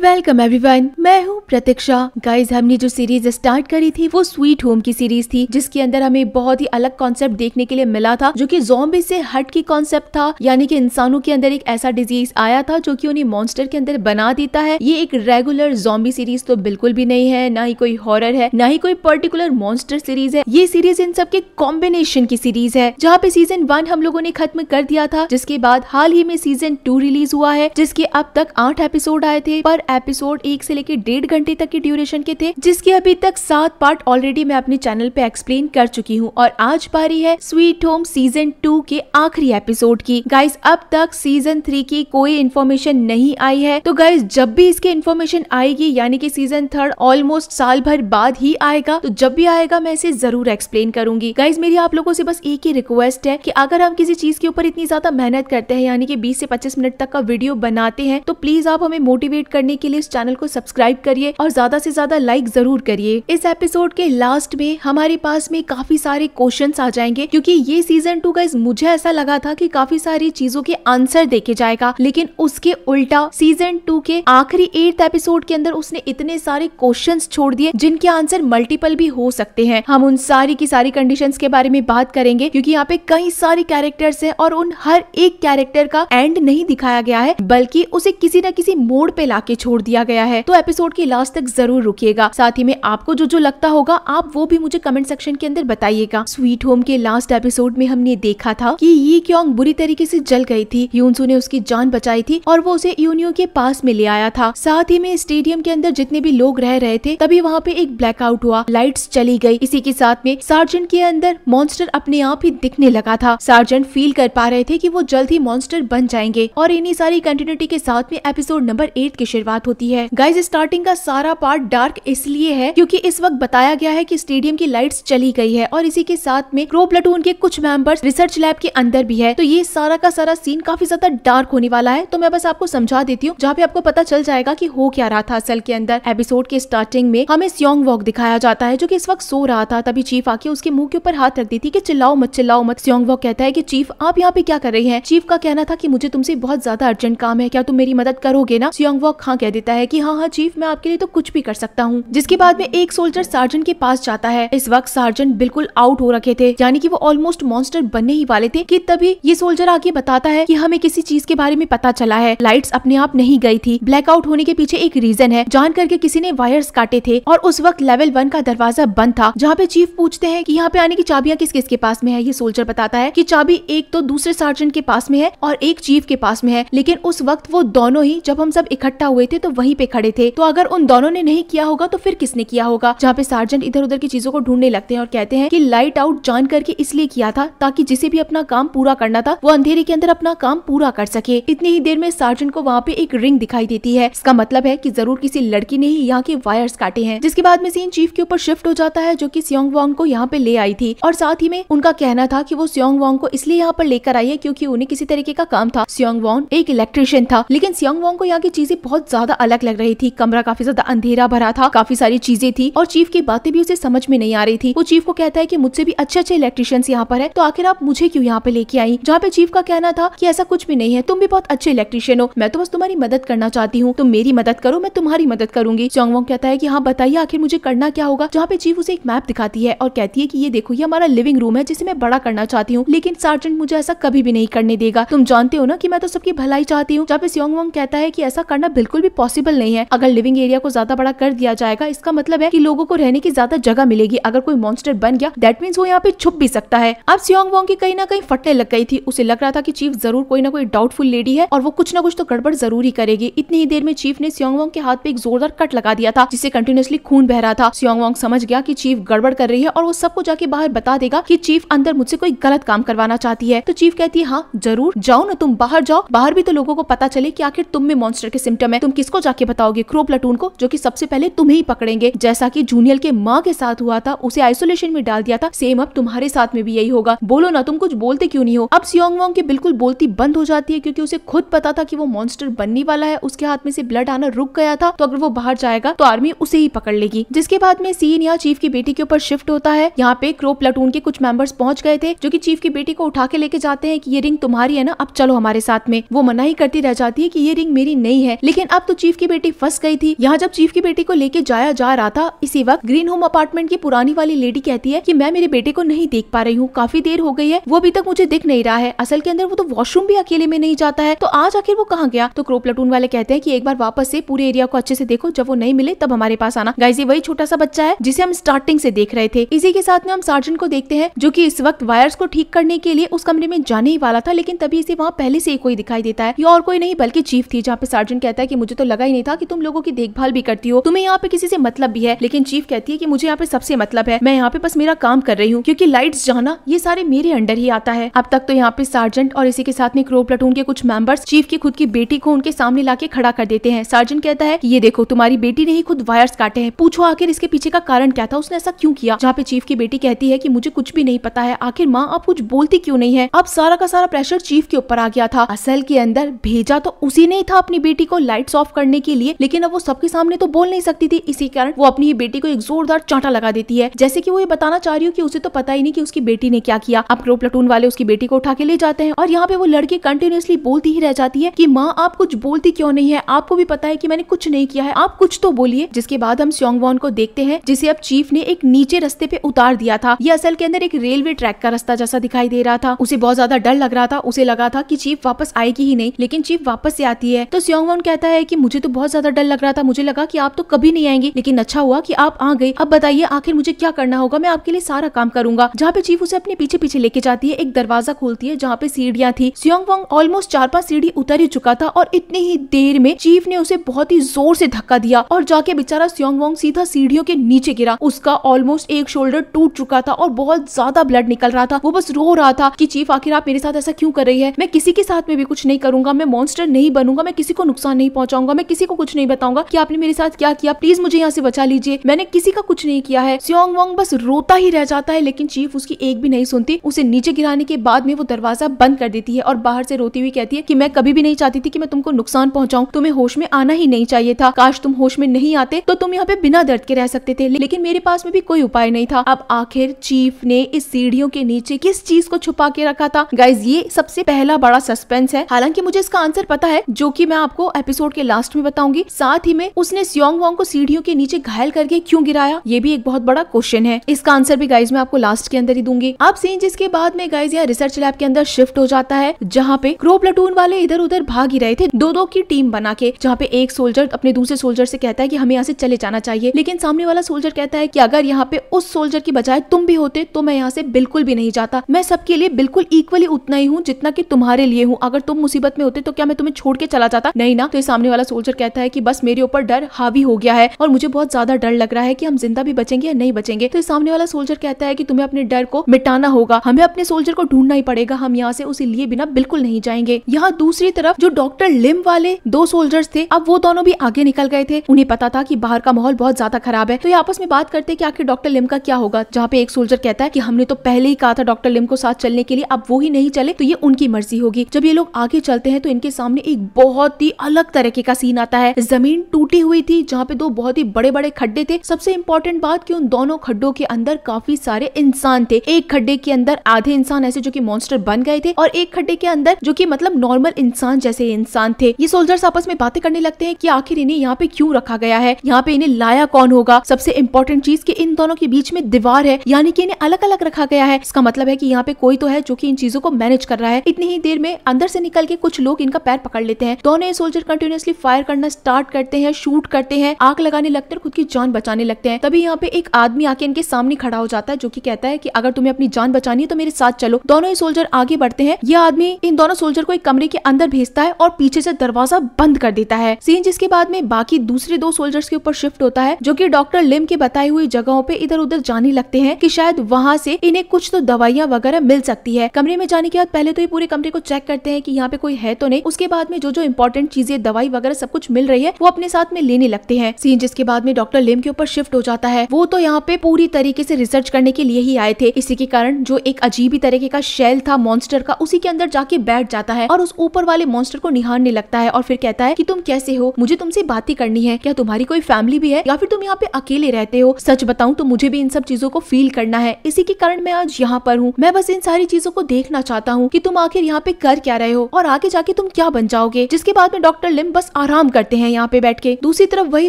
welcome everyone मैं हूँ प्रतीक्षा guys हमने जो सीरीज स्टार्ट करी थी वो स्वीट होम की सीरीज थी जिसके अंदर हमें बहुत ही अलग कॉन्सेप्ट देखने के लिए मिला था जो कि जोम्बी से हट की कॉन्सेप्ट था यानी कि इंसानों के अंदर एक ऐसा डिजीज आया था जो कि उन्हें मॉन्स्टर के अंदर बना देता है ये एक रेगुलर जोम्बी सीरीज तो बिल्कुल भी नहीं है ना ही कोई हॉरर है ना ही कोई पर्टिकुलर मॉन्स्टर सीरीज है ये सीरीज इन सब के कॉम्बिनेशन की सीरीज है जहाँ पे सीजन वन हम लोगों ने खत्म कर दिया था जिसके बाद हाल ही में सीजन टू रिलीज हुआ है जिसके अब तक आठ एपिसोड आए थे पर एपिसोड एक से लेकर डेढ़ घंटे तक की ड्यूरेशन के थे जिसके अभी तक सात पार्ट ऑलरेडी मैं अपने चैनल पे एक्सप्लेन कर चुकी हूँ और आज पारी है स्वीट होम सीजन टू के आखिरी एपिसोड की गाइज अब तक सीजन थ्री की कोई इन्फॉर्मेशन नहीं आई है तो गाइज जब भी इसकी इन्फॉर्मेशन आएगी यानी की सीजन थर्ड ऑलमोस्ट साल भर बाद ही आएगा तो जब भी आएगा मैं इसे जरूर एक्सप्लेन करूंगी गाइज मेरी आप लोगों से बस एक ही रिक्वेस्ट है की अगर हम किसी चीज के ऊपर इतनी ज्यादा मेहनत करते हैं यानी की बीस से पच्चीस मिनट तक का वीडियो बनाते हैं तो प्लीज आप हमें मोटिवेट करने करने के लिए इस चैनल को सब्सक्राइब करिए और ज्यादा से ज्यादा लाइक जरूर करिए इस एपिसोड के लास्ट में हमारे पास में काफी सारे क्वेश्चन आ जाएंगे क्योंकि ये सीजन टू का मुझे ऐसा लगा था कि काफी सारी चीजों के आंसर देखे जाएगा लेकिन उसके उल्टा सीजन टू के आखिरी एट एपिसोड के अंदर उसने इतने सारे क्वेश्चन छोड़ दिए जिनके आंसर मल्टीपल भी हो सकते हैं हम उन सारी की सारी कंडीशंस के बारे में बात करेंगे क्योंकि यहाँ पे कई सारे कैरेक्टर्स हैं और उन हर एक कैरेक्टर का एंड नहीं दिखाया गया है बल्कि उसे किसी न किसी मोड़ पे लाके के छोड़ दिया गया है तो एपिसोड की लास्ट तक जरूर रुकिएगा साथ ही में आपको जो जो लगता होगा आप वो भी मुझे कमेंट सेक्शन के अंदर बताइएगा स्वीट होम के लास्ट एपिसोड में हमने देखा था की ये क्योंग बुरी तरीके ऐसी जल गई थी यूनसू ने उसकी जान बचाई थी और वो उसे यूनियो के पास में ले आया था साथ ही में स्टेडियम के अंदर जितने भी लोग रह रहे थे तभी वहाँ पे एक ब्लैकआउट हुआ लाइट्स चली गई इसी के साथ में सार्जेंट के अंदर मॉन्स्टर अपने आप ही दिखने लगा था सार्जेंट फील कर पा रहे थे कि वो जल्द ही मॉन्स्टर बन जाएंगे और इन्हीं सारी कंटिन्यूटी के साथ में एपिसोड नंबर एट की बाद होती है गाइज स्टार्टिंग का सारा पार्ट डार्क इसलिए है क्योंकि इस वक्त बताया गया है कि स्टेडियम की लाइट्स चली गई है और इसी के साथ में क्रो प्लेटून के कुछ मेंबर्स रिसर्च लैब के अंदर भी है तो ये सारा का सारा सीन काफी ज्यादा डार्क होने वाला है तो मैं बस आपको समझा देती हूँ जहाँ पे आपको पता चल जाएगा की हो क्या रहा था असल के अंदर एपिसोड के स्टार्टिंग में हमें सियोंग वॉक दिखाया जाता है जो की इस वक्त सो रहा था तभी चीफ आके उसके मुंह के ऊपर हाथ रख दी थी की चिल्लाओ मत चिल्लाओ मत सियोंग वॉक कहता है की चीफ आप यहाँ पे क्या कर रहे हैं चीफ का कहना था की मुझे तुमसे बहुत ज्यादा अर्जेंट काम है क्या तुम मेरी मदद करोगे ना सियोंग वॉक हाँ कह देता है कि हाँ हाँ चीफ मैं आपके लिए तो कुछ भी कर सकता हूँ जिसके बाद में एक सोल्जर सार्जन के पास जाता है इस वक्त सार्जन बिल्कुल आउट हो रखे थे यानी कि वो ऑलमोस्ट मॉन्स्टर बनने ही वाले थे कि तभी ये सोल्जर आके बताता है कि हमें किसी चीज के बारे में पता चला है लाइट्स अपने आप नहीं गई थी ब्लैकआउट होने के पीछे एक रीजन है जान करके किसी ने वायर्स काटे थे और उस वक्त लेवल वन का दरवाजा बंद था जहाँ पे चीफ पूछते हैं कि यहाँ पे आने की चाबियाँ किस किस के पास में है ये सोल्जर बताता है की चाबी एक तो दूसरे सार्जेंट के पास में है और एक चीफ के पास में है लेकिन उस वक्त वो दोनों ही जब हम सब इकट्ठा हुए हुए थे तो वहीं पे खड़े थे तो अगर उन दोनों ने नहीं किया होगा तो फिर किसने किया होगा जहाँ पे सार्जेंट इधर उधर की चीजों को ढूंढने लगते हैं और कहते हैं कि लाइट आउट ज्वाइन करके इसलिए किया था ताकि जिसे भी अपना काम पूरा करना था वो अंधेरे के अंदर अपना काम पूरा कर सके इतनी ही देर में सार्जेंट को वहाँ पे एक रिंग दिखाई देती है इसका मतलब है की जरूर किसी लड़की ने ही यहाँ के वायर्स काटे हैं जिसके बाद में सीन चीफ के ऊपर शिफ्ट हो जाता है जो की सियोंग वोंग को यहाँ पे ले आई थी और साथ ही में उनका कहना था की वो सियोंग वॉन्ग को इसलिए यहाँ पर लेकर आई है क्यूँकी उन्हें किसी तरीके का काम था सियोंग वॉन्ग एक इलेक्ट्रिशियन था लेकिन सियोंग वॉन्ग को यहाँ की चीजें बहुत ज्यादा अलग लग रही थी कमरा काफी ज्यादा अंधेरा भरा था काफी सारी चीजें थी और चीफ की बातें भी उसे समझ में नहीं आ रही थी वो चीफ को कहता है की मुझसे भी अच्छे अच्छे इलेक्ट्रिशियंस यहाँ पर है तो आखिर आप मुझे क्यूँ यहाँ पे लेके आई जहाँ पे चीफ का कहना था की ऐसा कुछ भी नहीं है तुम भी बहुत अच्छे इलेक्ट्रिशियन हो मैं तो बस तुम्हारी मदद करना चाहती हूँ तुम मेरी मदद करो मैं तुम्हारी मदद करूंगी चोंगवोंग कहता है की हाँ बताइए आखिर मुझे करना क्या होगा जहाँ पे चीफ उसे एक मैप दिखाती है और कहती है की ये देखो ये हमारा लिविंग रूम है जिसे मैं बड़ा करना चाहती हूँ लेकिन सार्जेंट मुझे ऐसा कभी भी नहीं करने देगा तुम जानते हो ना की मैं तो सबकी भलाई चाहती हूँ जहाँ पे सियोंग कहता है की ऐसा करना बिल्कुल भी पॉसिबल नहीं है अगर लिविंग एरिया को ज्यादा बड़ा कर दिया जाएगा इसका मतलब है की लोगों को रहने की ज्यादा जगह मिलेगी अगर कोई मॉन्स्टर बन गया दैट मीन्स वो यहाँ पे छुप भी सकता है अब सियोंग वोंग की कहीं ना कहीं फटने लग गई थी उसे लग रहा था की चीफ जरूर कोई ना कोई डाउटफुल लेडी है और वो कुछ ना कुछ तो गड़बड़ जरूर ही करेगी इतनी ही देर में चीफ ने सियोंग वोंग के हाथ पे एक जोरदार कट लगा दिया था जिसे कंटिन्यूसली खून बह रहा था सियोंग वोंग समझ गया की चीफ गड़बड़ कर रही है और वो सबको जाके बाहर बता देगा की चीफ अंदर मुझसे कोई गलत काम करवाना चाहती है तो चीफ कहती है हाँ जरूर जाओ ना तुम बाहर जाओ बाहर भी तो लोगों को पता चले की आखिर तुम में मॉन्स्टर के सिम्टम है तुम किसको जाके बताओगे क्रो प्लाटून को जो की सबसे पहले तुम्हें ही पकड़ेंगे जैसा की जूनियर के माँ के साथ हुआ था उसे आइसोलेशन में डाल दिया था सेम अब तुम्हारे साथ में भी यही होगा बोलो ना तुम कुछ बोलते क्यों नहीं हो अब सियोंग वोंग की बिल्कुल बोलती बंद हो जाती है क्यूँकी उसे खुद पता था की वो मॉन्स्टर बनने वाला है उसके हाथ में से ब्लड आना रुक गया था तो अगर वो बाहर जाएगा तो आर्मी उसे ही पकड़ लेगी जिसके बाद में सीन यहाँ चीफ की बेटी के ऊपर शिफ्ट होता है यहाँ पे क्रो प्लाटून के कुछ मेंबर्स पहुंच गए थे जो कि चीफ की बेटी को उठा के लेके जाते हैं कि ये रिंग तुम्हारी है ना अब चलो हमारे साथ में वो मना ही करती रह जाती है कि ये रिंग मेरी नहीं है लेकिन अब तक तो चीफ की बेटी फंस गई थी यहाँ जब चीफ की बेटी को लेके जाया जा रहा था इसी वक्त ग्रीन होम अपार्टमेंट की पुरानी वाली लेडी कहती है की मैं मेरे बेटे को नहीं देख पा रही हूँ काफी देर हो गई है वो अभी तक मुझे दिख नहीं रहा है असल के अंदर वो तो वॉशरूम भी अकेले में नहीं जाता है तो आज आखिर वो कहाँ गया तो क्रो वाले कहते हैं की एक बार वापस से पूरे एरिया को अच्छे से देखो जब वो नहीं मिले तब हमारे पास आना गाइजी वही छोटा सा बच्चा है जिसे हम स्टार्टिंग से देख रहे थे इसी के साथ में हम सार्जन को देखते हैं जो की इस वक्त वायर्स को ठीक करने के लिए उस कमरे में जाने ही वाला था लेकिन तभी इसे वहाँ पहले से ही कोई दिखाई देता है ये और कोई नहीं बल्कि चीफ थी जहाँ पे सार्जन कहता है की मुझे तो लगा ही नहीं था कि तुम लोगों की देखभाल भी करती हो तुम्हें यहाँ पे किसी से मतलब भी है लेकिन चीफ कहती है की मुझे यहाँ पे सबसे मतलब है मैं यहाँ पे बस मेरा काम कर रही हूँ क्यूँकी लाइट्स जाना ये सारे मेरे अंडर ही आता है अब तक तो यहाँ पे सार्जेंट और इसी के साथ में क्रो प्लाटून के कुछ मेंबर्स चीफ की खुद की बेटी को उनके सामने ला खड़ा कर देते हैं सार्जेंट कहता है ये देखो तुम्हारी बेटी ने ही खुद वायर्स काटे हैं पूछो आखिर इसके पीछे का कारण क्या था उसने ऐसा क्यों किया जहाँ पे चीफ की बेटी कहती है की मुझे कुछ भी नहीं पता है आखिर माँ आप कुछ बोलती क्यों नहीं है अब सारा का सारा प्रेशर चीफ के ऊपर आ गया था असल के अंदर भेजा तो उसी ने था अपनी बेटी को लाइट लाइट्स ऑफ करने के लिए लेकिन अब वो सबके सामने तो बोल नहीं सकती थी इसी कारण वो अपनी ही बेटी को एक जोरदार चांटा लगा देती है जैसे की वो ये बताना चाह रही हूँ की उसे तो पता ही नहीं की उसकी बेटी ने क्या किया अब क्रो प्लटून वाले उसकी बेटी को उठा के ले जाते हैं और यहाँ पे वो लड़की कंटिन्यूसली बोलती ही रह जाती है की माँ आप कुछ बोलती क्यों नहीं है आपको भी पता है की मैंने कुछ नहीं किया है आप कुछ तो बोलिए जिसके बाद हम स्योंगवॉन को देखते हैं जिसे अब चीफ ने एक नीचे रस्ते पे उतार दिया था यह असल के अंदर एक रेलवे ट्रैक का रास्ता जैसा दिखाई दे रहा था उसे बहुत ज्यादा डर लग रहा था उसे लगा था कि चीफ वापस आएगी ही नहीं लेकिन चीफ वापस से आती है तो स्योंगवॉन कहता है है कि मुझे तो बहुत ज्यादा डर लग रहा था मुझे लगा कि आप तो कभी नहीं आएंगे लेकिन अच्छा हुआ कि आप आ गए अब बताइए आखिर मुझे क्या करना होगा मैं आपके लिए सारा काम करूंगा जहाँ पे चीफ उसे अपने पीछे पीछे लेके जाती है एक दरवाजा खोलती है जहाँ पे सीढ़ियाँ थी सियोंग वोंग ऑलमोस्ट चार पांच सीढ़ी उतर ही चुका था और इतनी ही देर में चीफ ने उसे बहुत ही जोर से धक्का दिया और जाके बेचारा सियोंग वोंग सीधा सीढ़ियों के नीचे गिरा उसका ऑलमोस्ट एक शोल्डर टूट चुका था और बहुत ज्यादा ब्लड निकल रहा था वो बस रो रहा था कि चीफ आखिर आप मेरे साथ ऐसा क्यों कर रही है मैं किसी के साथ में भी कुछ नहीं करूंगा मैं मॉन्स्टर नहीं बनूंगा मैं किसी को नुकसान नहीं पहुंचा चाहूंगा मैं किसी को कुछ नहीं बताऊंगा कि आपने मेरे साथ क्या किया प्लीज मुझे यहाँ से बचा लीजिए मैंने किसी का कुछ नहीं किया है सियोंग वोंग बस रोता ही रह जाता है लेकिन चीफ उसकी एक भी नहीं सुनती उसे नीचे गिराने के बाद में वो दरवाजा बंद कर देती है और बाहर से रोती हुई कहती है की मैं कभी भी नहीं चाहती थी की मैं तुमको नुकसान पहुंचाऊं तुम्हें होश में आना ही नहीं चाहिए था काश तुम होश में नहीं आते तो तुम यहाँ पे बिना दर्द के रह सकते थे लेकिन मेरे पास में भी कोई उपाय नहीं था अब आखिर चीफ ने इस सीढ़ियों के नीचे किस चीज को छुपा के रखा था गाइज ये सबसे पहला बड़ा सस्पेंस है हालांकि मुझे इसका आंसर पता है जो की मैं आपको एपिसोड के के लास्ट में बताऊंगी साथ ही में उसने सियोंग वोंग को सीढ़ियों के नीचे घायल करके क्यों गिराया ये भी एक बहुत बड़ा क्वेश्चन है इसका आंसर भी गाइज मैं आपको लास्ट के अंदर ही दूंगी अब सीन जिसके बाद में गाइज यहाँ रिसर्च लैब के अंदर शिफ्ट हो जाता है जहाँ पे क्रो प्लेटून वाले इधर उधर भाग ही रहे थे दो दो की टीम बना के जहाँ पे एक सोल्जर अपने दूसरे सोल्जर से कहता है की हमें यहाँ से चले जाना चाहिए लेकिन सामने वाला सोल्जर कहता है की अगर यहाँ पे उस सोल्जर की बजाय तुम भी होते तो मैं यहाँ से बिल्कुल भी नहीं जाता मैं सबके लिए बिल्कुल इक्वली उतना ही हूँ जितना की तुम्हारे लिए हूँ अगर तुम मुसीबत में होते तो क्या मैं तुम्हें छोड़ के चला जाता नहीं ना तो ये सामने वाला सोल्जर कहता है कि बस मेरे ऊपर डर हावी हो गया है और मुझे बहुत ज्यादा डर लग रहा है कि हम जिंदा भी बचेंगे या नहीं बचेंगे तो सामने वाला सोल्जर कहता है कि तुम्हें अपने डर को मिटाना होगा हमें अपने सोल्जर को ढूंढना ही पड़ेगा हम यहाँ से उसे लिए बिना बिल्कुल नहीं जाएंगे यहाँ दूसरी तरफ जो डॉक्टर लिम वाले दो सोल्जर्स थे अब वो दोनों भी आगे निकल गए थे उन्हें पता था कि बाहर का माहौल बहुत ज्यादा खराब है तो ये आपस में बात करते कि आखिर डॉक्टर लिम का क्या होगा जहाँ पे एक सोल्जर कहता है कि हमने तो पहले ही कहा था डॉक्टर लिम को साथ चलने के लिए अब वो ही नहीं चले तो ये उनकी मर्जी होगी जब ये लोग आगे चलते हैं तो इनके सामने एक बहुत ही अलग तरह इलाके का सीन आता है जमीन टूटी हुई थी जहाँ पे दो बहुत ही बड़े बड़े खड्डे थे सबसे इम्पोर्टेंट बात की उन दोनों खड्डों के अंदर काफी सारे इंसान थे एक खड्डे के अंदर आधे इंसान ऐसे जो की मॉन्स्टर बन गए थे और एक खड्डे के अंदर जो की मतलब नॉर्मल इंसान जैसे इंसान थे ये सोल्जर्स आपस में बातें करने लगते हैं की आखिर इन्हें यहाँ पे क्यूँ रखा गया है यहाँ पे इन्हें लाया कौन होगा सबसे इम्पोर्टेंट चीज की इन दोनों के बीच में दीवार है यानी कि इन्हें अलग अलग रखा गया है इसका मतलब है की यहाँ पे कोई तो है जो की इन चीजों को मैनेज कर रहा है इतनी ही देर में अंदर से निकल के कुछ लोग इनका पैर पकड़ लेते हैं दोनों सोल्जर कंटिन्यूसली से फायर करना स्टार्ट करते हैं शूट करते हैं आग लगाने लगते हैं खुद की जान बचाने लगते हैं तभी यहाँ पे एक आदमी आके इनके सामने खड़ा हो जाता है जो की कहता है की अगर तुम्हें अपनी जान बचानी है तो मेरे साथ चलो दोनों ही सोल्जर आगे बढ़ते हैं यह आदमी इन दोनों सोल्जर को एक कमरे के अंदर भेजता है और पीछे से दरवाजा बंद कर देता है सीन जिसके बाद में बाकी दूसरे दो सोल्जर्स के ऊपर शिफ्ट होता है जो की डॉक्टर लिम के बताए हुए जगहों पे इधर उधर जाने लगते हैं की शायद वहाँ से इन्हें कुछ तो दवाइयाँ वगैरह मिल सकती है कमरे में जाने के बाद पहले तो ये पूरे कमरे को चेक करते हैं की यहाँ पे कोई है तो नहीं उसके बाद में जो जो इम्पोर्टेंट चीजें दवाई वगैरह सब कुछ मिल रही है वो अपने साथ में लेने लगते हैं सीन जिसके बाद में डॉक्टर लेम के ऊपर शिफ्ट हो जाता है वो तो यहाँ पे पूरी तरीके से रिसर्च करने के लिए ही आए थे इसी के कारण जो एक अजीब ही तरीके का शेल था मॉन्स्टर का उसी के अंदर जाके बैठ जाता है और उस ऊपर वाले मॉन्स्टर को निहारने लगता है और फिर कहता है की तुम कैसे हो मुझे तुमसे बात ही करनी है क्या तुम्हारी कोई फैमिली भी है या फिर तुम यहाँ पे अकेले रहते हो सच बताऊँ तो मुझे भी इन सब चीजों को फील करना है इसी के कारण मैं आज यहाँ पर हूँ मैं बस इन सारी चीजों को देखना चाहता हूँ की तुम आखिर यहाँ पे कर क्या रहे हो और आगे जाके तुम क्या बन जाओगे जिसके बाद में डॉक्टर लिम बस बस आराम करते हैं यहाँ पे बैठ के दूसरी तरफ वही